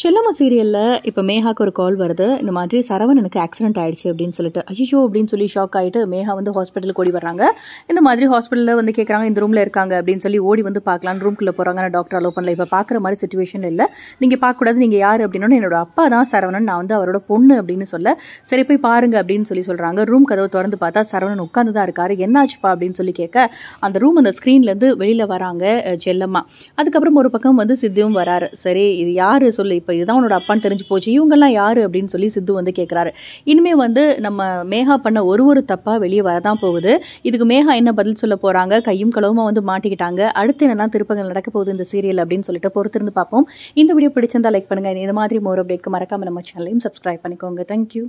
செல்லம்மா சீரியலில் இப்போ மேகாக்கு ஒரு கால் வருது இந்த மாதிரி எனக்கு ஆக்சிடென்ட் ஆயிடுச்சு அப்படின்னு சொல்லிட்டு அஜிஜோ அப்படின்னு சொல்லி ஷாக் ஆகிட்டு மேகா வந்து ஹாஸ்பிட்டலுக்கு ஓடி வர்றாங்க இந்த மாதிரி ஹாஸ்பிட்டலில் வந்து கேட்குறாங்க இந்த ரூமில் இருக்காங்க அப்படின்னு சொல்லி ஓடி வந்து பார்க்கலான்னு ரூம்குள்ளே போகிறாங்க நான் டாக்டர் அலோ பண்ணல இப்போ பார்க்குற மாதிரி சுச்சுவேஷன் இல்லை நீங்கள் பார்க்கக்கூடாது நீங்கள் யார் அப்படின்னு என்னோட அப்பா தான் சரவணன் நான் வந்து அவரோட பொண்ணு அப்படின்னு சொல்ல சரி போய் பாருங்க அப்படின்னு சொல்லி சொல்கிறாங்க ரூம் கதவை திறந்து பார்த்தா சரவணன் உட்காந்து தான் இருக்காரு என்னாச்சுப்பா அப்படின்னு சொல்லி கேட்க அந்த ரூம் அந்த ஸ்க்ரீன்லேருந்து வெளியில் வராங்க செல்லம்மா அதுக்கப்புறம் ஒரு பக்கம் வந்து சித்தியும் வராரு சரி இது யார் சொல்லு இப்போ இப்போ இதுதான் உன்னோட அப்பான்னு தெரிஞ்சு போச்சு இவங்கெல்லாம் யார் அப்படின்னு சொல்லி சித்து வந்து கேட்குறாரு இனிமேல் வந்து நம்ம மேகா பண்ண ஒரு ஒரு தப்பாக வெளியே வரதான் போகுது இதுக்கு மேகா என்ன பதில் சொல்ல போகிறாங்க கையும் களவுமா வந்து மாட்டிக்கிட்டாங்க அடுத்து என்னென்னா திருப்பங்கள் நடக்க போகுது இந்த சீரியல் அப்படின்னு சொல்லிட்டு பொறுத்திருந்து பார்ப்போம் இந்த வீடியோ பிடிச்சிருந்தா லைக் பண்ணுங்கள் இந்த மாதிரி மோர் அப்டேட்க்கு மறக்காமல் நம்ம சேனலையும் சப்ஸ்கிரைப் பண்ணிக்கோங்க தேங்க்யூ